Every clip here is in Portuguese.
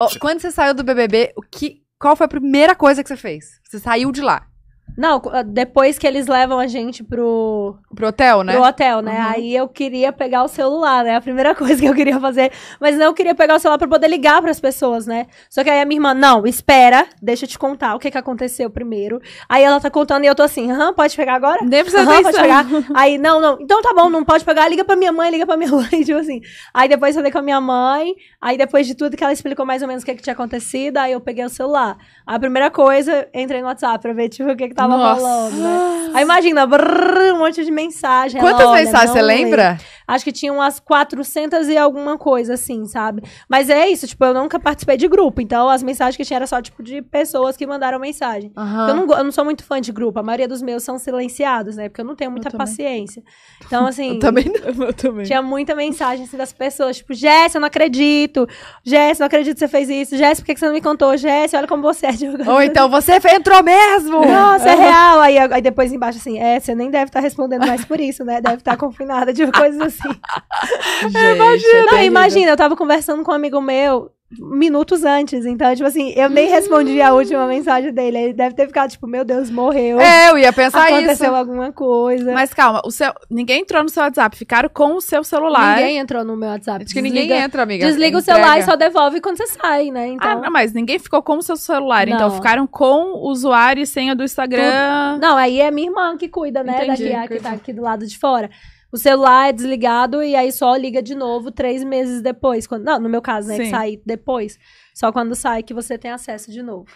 Oh, quando você saiu do BBB, o que, qual foi a primeira coisa que você fez? Você saiu de lá. Não, ah, depois que eles levam a gente pro. Pro hotel, né? Pro hotel, né? Uhum. Aí eu queria pegar o celular, né? A primeira coisa que eu queria fazer. Mas não, eu queria pegar o celular pra poder ligar pras pessoas, né? Só que aí a minha irmã, não, espera, deixa eu te contar o que que aconteceu primeiro. Aí ela tá contando e eu tô assim, aham, pode pegar agora? Nem precisa aham, pode pegar. Aí, não, não. Então tá bom, não pode pegar, liga pra minha mãe, liga pra minha mãe, tipo assim. Aí depois eu falei com a minha mãe, aí depois de tudo que ela explicou mais ou menos o que, que tinha acontecido, aí eu peguei o celular. A primeira coisa, entrei no WhatsApp pra ver, tipo, o que que tava tava Nossa. Né? Aí imagina, brrr, um monte de mensagem. Quantas mensagens você lembra? Lembro acho que tinha umas 400 e alguma coisa, assim, sabe? Mas é isso, tipo, eu nunca participei de grupo, então as mensagens que tinha era só, tipo, de pessoas que mandaram mensagem. Uhum. Eu, não, eu não sou muito fã de grupo, a maioria dos meus são silenciados, né? Porque eu não tenho muita paciência. Então, assim... eu também não, eu também. Tinha muita mensagem, assim, das pessoas, tipo, Jéssica, eu não acredito, Jéssica, não acredito que você fez isso, Jéssica, por que, que você não me contou? Jéssica, olha como você é de Ou então, você entrou mesmo! Nossa, é real! Aí, aí depois embaixo, assim, é, você nem deve estar tá respondendo mais por isso, né? Deve estar tá confinada, de coisas assim assim. Gente, é imagina. Não, imagina, eu tava conversando com um amigo meu minutos antes. Então, tipo assim, eu nem respondi a hum. última mensagem dele. Ele deve ter ficado, tipo, meu Deus, morreu. É, eu ia pensar Aconteceu isso. Aconteceu alguma coisa. Mas calma, o seu... ninguém entrou no seu WhatsApp, ficaram com o seu celular. Ninguém entrou no meu WhatsApp. Acho que desliga, ninguém entra, amiga. Desliga entrega. o celular e só devolve quando você sai, né? Ah, então... Ah, não, mas ninguém ficou com o seu celular. Então não. Então, ficaram com o usuário e senha do Instagram. Não, aí é minha irmã que cuida, né? Entendi, que tá aqui do lado de fora o celular é desligado e aí só liga de novo três meses depois. Quando, não, no meu caso, né? Sim. Que sai depois. Só quando sai que você tem acesso de novo.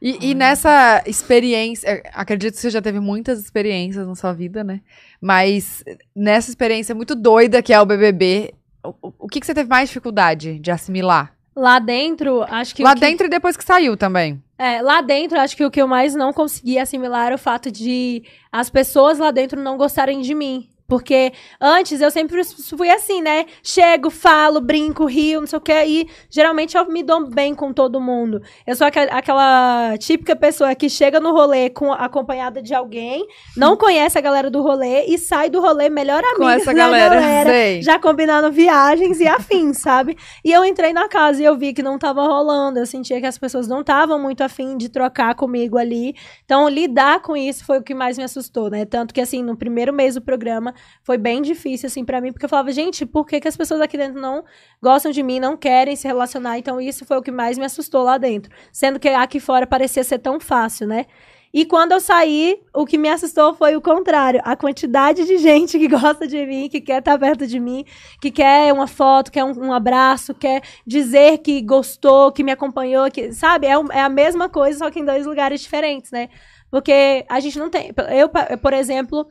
E, e, nessa experiência, é, acredito que você já teve muitas experiências na sua vida, né? Mas nessa experiência muito doida que é o BBB, o, o que, que você teve mais dificuldade de assimilar? Lá dentro, acho que. Lá que... dentro e depois que saiu também. É, lá dentro, acho que o que eu mais não consegui assimilar era o fato de as pessoas lá dentro não gostarem de mim. Porque antes eu sempre fui assim, né? Chego, falo, brinco, rio, não sei o quê. E geralmente eu me dou bem com todo mundo. Eu sou aquela típica pessoa que chega no rolê com, acompanhada de alguém, não conhece a galera do rolê e sai do rolê melhor amiga com essa galera. galera já combinando viagens e afins, sabe? E eu entrei na casa e eu vi que não tava rolando. Eu sentia que as pessoas não estavam muito afim de trocar comigo ali. Então, lidar com isso foi o que mais me assustou, né? Tanto que, assim, no primeiro mês do programa, foi bem difícil, assim, para mim, porque eu falava, gente, por que, que as pessoas aqui dentro não gostam de mim, não querem se relacionar? Então, isso foi o que mais me assustou lá dentro. Sendo que aqui fora parecia ser tão fácil, né? E quando eu saí, o que me assustou foi o contrário. A quantidade de gente que gosta de mim, que quer estar tá perto de mim, que quer uma foto, quer um, um, abraço, quer dizer que gostou, que me acompanhou, que, sabe? É, é a mesma coisa, só que em dois lugares diferentes, né? Porque a gente não tem. Eu, por exemplo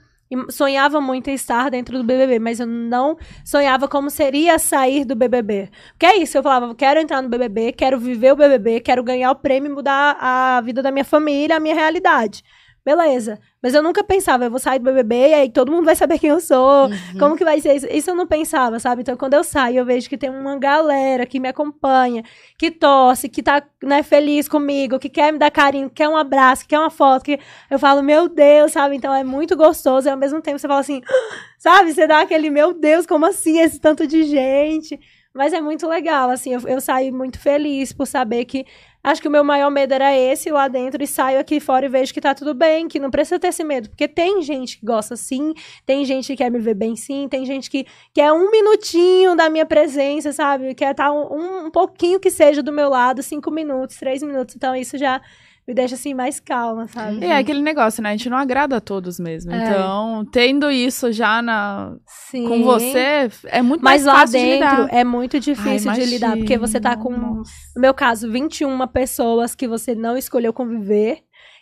sonhava muito em estar dentro do BBB, mas eu não sonhava como seria sair do BBB. Porque é isso, eu falava, quero entrar no BBB, quero viver o BBB, quero ganhar o prêmio e mudar a vida da minha família, a minha realidade. Beleza. Mas eu nunca pensava, eu vou sair do BBB e aí todo mundo vai saber quem eu sou. Uhum. Como que vai ser isso? Isso eu não pensava, sabe? Então quando eu saio, eu vejo que tem uma galera que me acompanha, que torce, que tá né, feliz comigo, que quer me dar carinho, que quer um abraço, que quer uma foto. Que eu falo, meu Deus, sabe? Então é muito gostoso. E ao mesmo tempo você fala assim, sabe? Você dá aquele, meu Deus, como assim esse tanto de gente? Mas é muito legal, assim, eu, eu saí muito feliz por saber que Acho que o meu maior medo era esse, lá dentro, e saio aqui fora e vejo que tá tudo bem, que não precisa ter esse medo. Porque tem gente que gosta sim, tem gente que quer me ver bem sim, tem gente que quer um minutinho da minha presença, sabe? Quer estar tá um, um pouquinho que seja do meu lado, cinco minutos, três minutos. Então, isso já me deixa assim mais calma, sabe? E é, é aquele negócio, né? A gente não agrada a todos mesmo. É. Então, tendo isso já na Sim. com você, é muito Mas mais fácil dentro, de lidar. é muito difícil Ai, de lidar, porque você tá com, no meu caso, 21 pessoas que você não escolheu conviver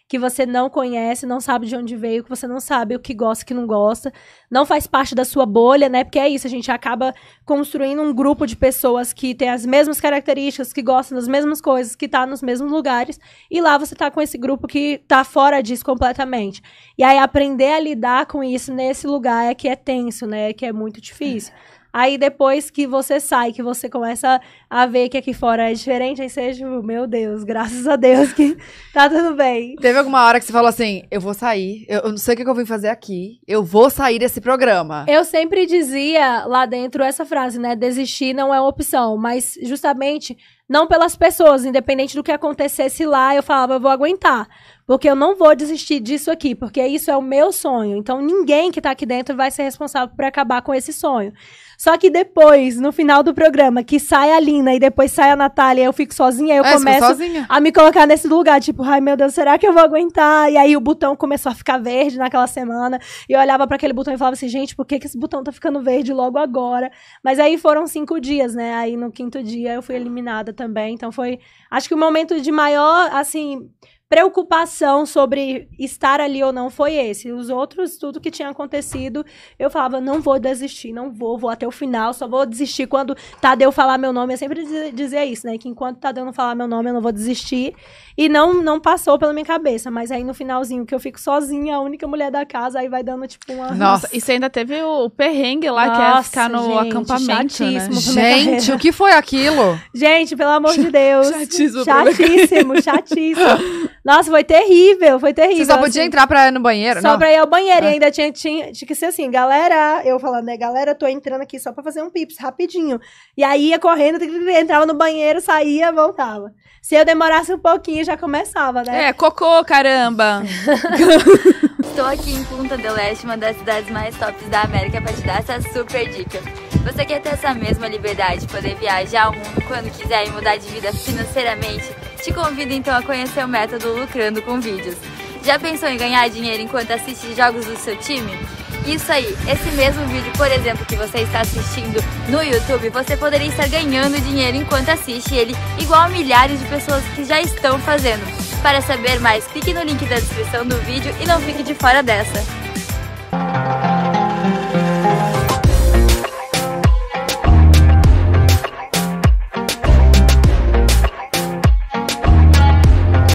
que você não conhece, não sabe de onde veio, que você não sabe o que gosta, o que não gosta, não faz parte da sua bolha, né? Porque é isso, a gente acaba construindo um grupo de pessoas que tem as mesmas características, que gostam das mesmas coisas, que tá nos mesmos lugares, e lá você tá com esse grupo que tá fora disso completamente. E aí aprender a lidar com isso nesse lugar é que é tenso, né? É que é muito difícil. É. Aí depois que você sai, que você começa a ver que aqui fora é diferente, aí seja, tipo, meu Deus, graças a Deus que tá tudo bem. Teve alguma hora que você falou assim: eu vou sair, eu, eu não sei o que eu vim fazer aqui, eu vou sair desse programa. Eu sempre dizia lá dentro essa frase, né? Desistir não é uma opção, mas justamente não pelas pessoas, independente do que acontecesse lá, eu falava, eu vou aguentar, porque eu não vou desistir disso aqui, porque isso é o meu sonho. Então ninguém que tá aqui dentro vai ser responsável por acabar com esse sonho. Só que depois, no final do programa, que sai a Lina e depois sai a Natália, eu fico sozinha, eu é, começo a me colocar nesse lugar, tipo, ai meu Deus, será que eu vou aguentar? E aí o botão começou a ficar verde naquela semana, e eu olhava para aquele botão e falava assim, gente, por que, que esse botão tá ficando verde logo agora? Mas aí foram cinco dias, né? Aí no quinto dia eu fui eliminada também. Então foi, acho que o momento de maior, assim, preocupação sobre estar ali ou não foi esse. Os outros, tudo que tinha acontecido, eu falava, não vou desistir, não vou, vou até o final, só vou desistir quando Tadeu falar meu nome. Eu sempre dizia isso, né? Que enquanto Tadeu não falar meu nome, eu não vou desistir. E não, não passou pela minha cabeça, mas aí no finalzinho, que eu fico sozinha, a única mulher da casa, aí vai dando tipo uma... Nossa, e você ainda teve o perrengue lá, Nossa, que é ficar no gente, acampamento, né? Gente, o que foi aquilo? Gente, pelo amor de Deus. chatíssimo. Chatíssimo, chatíssimo. Nossa, foi terrível, foi terrível. Você só podia assim. entrar pra ir no banheiro, Só não? pra ir ao banheiro. Ah. E ainda tinha, tinha, tinha que ser assim, galera, eu falando, né, galera, tô entrando aqui só pra fazer um pips, rapidinho. E aí ia correndo, entrava no banheiro, saía, voltava. Se eu demorasse um pouquinho, já começava, né? É, cocô, caramba! Estou aqui em Punta del Este, uma das cidades mais tops da América, pra te dar essa super dica. Você quer ter essa mesma liberdade, poder viajar ao mundo quando quiser e mudar de vida financeiramente? Te convido então a conhecer o método Lucrando com Vídeos. Já pensou em ganhar dinheiro enquanto assiste jogos do seu time? Isso aí, esse mesmo vídeo, por exemplo, que você está assistindo no YouTube, você poderia estar ganhando dinheiro enquanto assiste ele, igual a milhares de pessoas que já estão fazendo. Para saber mais, clique no link da descrição do vídeo e não fique de fora dessa.